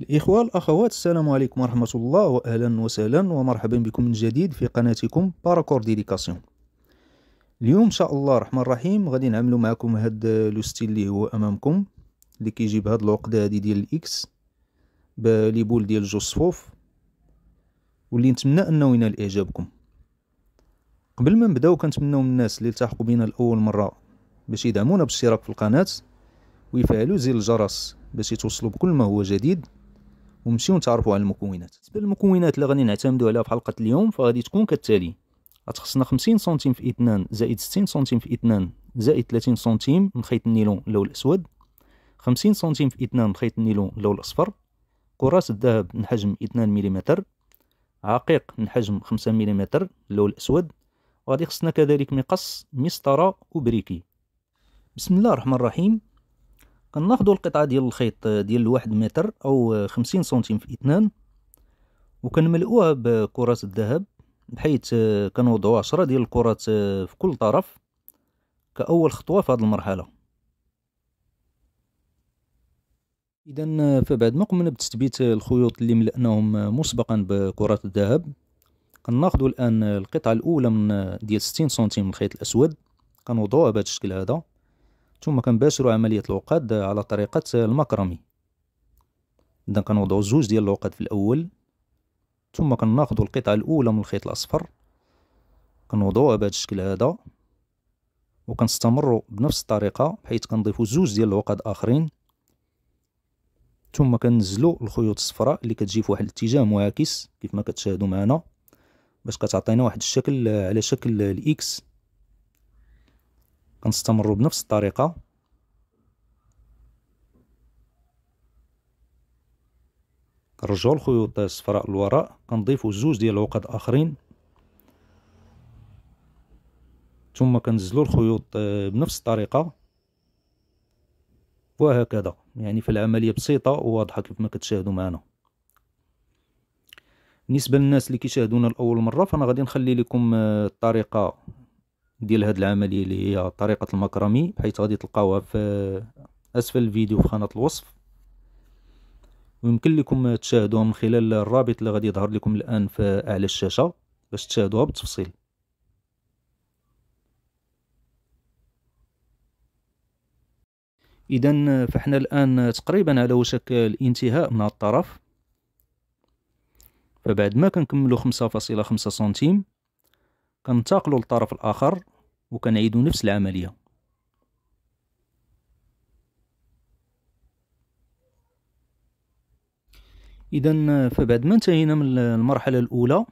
الإخوة الأخوات السلام عليكم ورحمة الله وأهلا وسهلا ومرحبا بكم من جديد في قناتكم باراكور ديديكاسيون اليوم إن شاء الله الرحمن الرحيم غادي نعملو معكم هاد لو ستيل اللي هو أمامكم اللي كيجي بهاد العقدة هادي ديال الإكس بلي بول ديال جوج صفوف واللي نتمنى أنه ينال إعجابكم قبل ما نبداو كنتمناو من الناس اللي التحقوا بينا لأول مرة باش يدعمونا بالاشتراك في القناة ويفعلوا زر الجرس باش يتوصلوا بكل ما هو جديد ونمشيو نتعرفوا على المكونات بالنسبه للمكونات اللي غادي نعتمدوا عليها في حلقه اليوم فغادي تكون كالتالي غتخصنا 50 سنتيم في اثنان زائد 60 سنتيم في اثنان زائد 30 سنتيم من خيط النيلون اللون الاسود 50 سنتيم في اثنان من خيط النيلون اللون الاصفر كراس الذهب من حجم 2 ملم عقيق من حجم 5 ملم اللون الاسود وغادي خصنا كذلك مقص مسطره وبريكي بسم الله الرحمن الرحيم كناخدو القطعه ديال الخيط آه، ديال واحد متر او آه، خمسين سنتيم في اثنان وكنملؤوها بكرات الذهب بحيث آه، كنوضعوا عشرة ديال الكرات في كل طرف كأول خطوة في هذه المرحلة إذا فبعد ما قمنا بتثبيت الخيوط اللي ملأناهم مسبقا بكرات الذهب كناخدو الآن القطعة الأولى من ديال ستين سنتيم من الخيط الأسود كنوضعوها بهذا الشكل هذا ثم كنباشروا عملية العقد على طريقة المكرمي إذا كنوضعو زوج ديال العقد في الأول ثم كناخدو القطعة الأولى من الخيط الأصفر كنوضعوها بهذا الشكل هذا وكنستمروا بنفس الطريقة حيث كنضيفو زوج ديال العقد آخرين ثم كنزلو الخيوط الصفراء اللي كتجي في واحد الاتجاه معاكس كيف ما كتشاهدوا معنا باش كتعطينا واحد الشكل على شكل الاكس غنستمروا بنفس الطريقه كنرجعوا الخيوط الصفراء للوراء كنضيفوا زوج ديال العقد اخرين ثم كنزلوا الخيوط آه، بنفس الطريقه وهكذا يعني في العمليه بسيطه وواضحه كيف ما كتشاهدوا معنا بالنسبه للناس اللي كيشاهدونا لاول مره فانا غادي نخلي لكم آه، الطريقه ديال هاد العمليه اللي هي طريقه المكرمي حيث غادي تلقاوها في اسفل الفيديو في خانه الوصف ويمكن لكم تشاهدوها من خلال الرابط اللي غادي يظهر لكم الان في اعلى الشاشه باش تشاهدوها بالتفصيل اذا فاحنا الان تقريبا على وشك الانتهاء من الطرف فبعد ما كنكملو خمسة فاصلة خمسة سنتيم كننتقلوا للطرف الاخر وكنعيدوا نفس العمليه اذا فبعد ما انتهينا من المرحله الاولى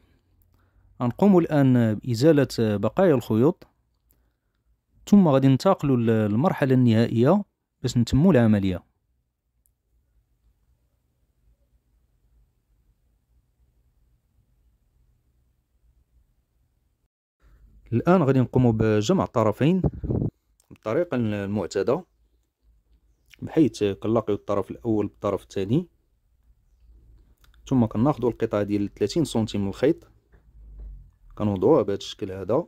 غنقوم الان بازاله بقايا الخيوط ثم غادي ننتقلوا للمرحله النهائيه باش نتموا العمليه الان غادي نقوم بجمع الطرفين بالطريقه المعتاده بحيث كنلاقيو الطرف الاول بالطرف الثاني ثم كناخذوا القطعه ديال 30 سنتيم من الخيط كنوضعوها بهذا الشكل هذا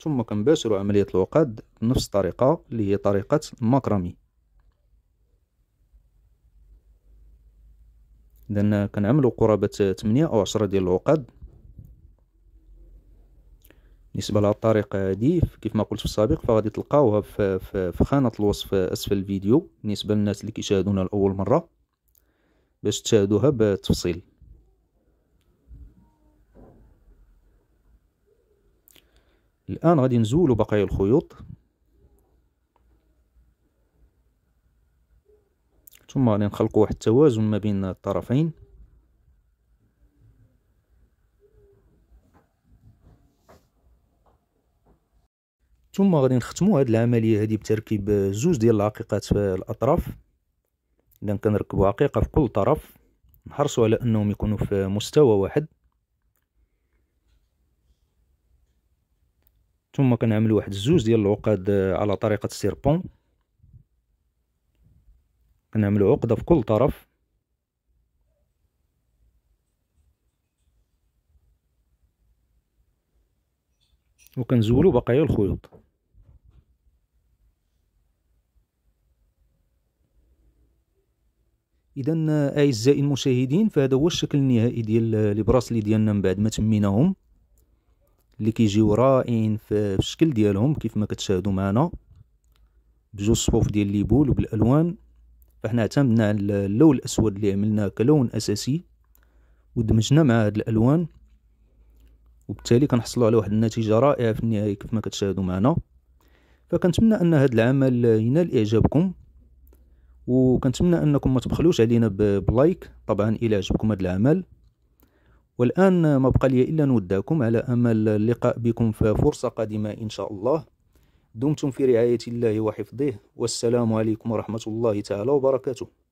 ثم كنباشروا عمليه العقد بنفس الطريقه اللي هي طريقه ماكرامي اذا كنعملوا قرابه 8 او 10 ديال العقد بالنسبه لهذه الطريقه هذه كيف ما قلت في السابق فغادي تلقاوها في, خانه الوصف اسفل الفيديو بالنسبه للناس اللي كيشاهدونا لاول مره باش تشاهدوها بالتفصيل الان غادي نزولو بقايا الخيوط ثم غادي نخلقوا واحد التوازن ما بين الطرفين ثم غادي نختموا هذه العمليه هذه بتركيب زوج ديال العقيقات في الاطراف اذا كنركبوا عقيقه في كل طرف نحرصوا على انهم يكونوا في مستوى واحد ثم كنعملوا واحد الزوج ديال العقد على طريقه السيربون كنعملوا عقده في كل طرف وكنزولوا بقايا الخيوط اذا اعزائي المشاهدين فهذا هو الشكل النهائي ديال لي براسلي ديالنا من بعد ما تميناهم اللي كيجيو رائعين في الشكل ديالهم كيف ما كتشاهدوا معنا بجوج صفوف ديال ليبول وبالالوان فاحنا اعتمدنا على اللون الاسود اللي عملناه كلون اساسي ودمجنا مع هاد الالوان وبالتالي كنحصلوا على واحد النتيجه رائعه في النهايه كيف ما كتشاهدوا معنا فكنتمنى ان هذا العمل ينال اعجابكم وكنتمنى انكم ما تبخلوش علينا بلايك طبعا الى عجبكم هذا العمل والان ما بقى لي الا نودعكم على امل اللقاء بكم في فرصه قادمه ان شاء الله دمتم في رعايه الله وحفظه والسلام عليكم ورحمه الله تعالى وبركاته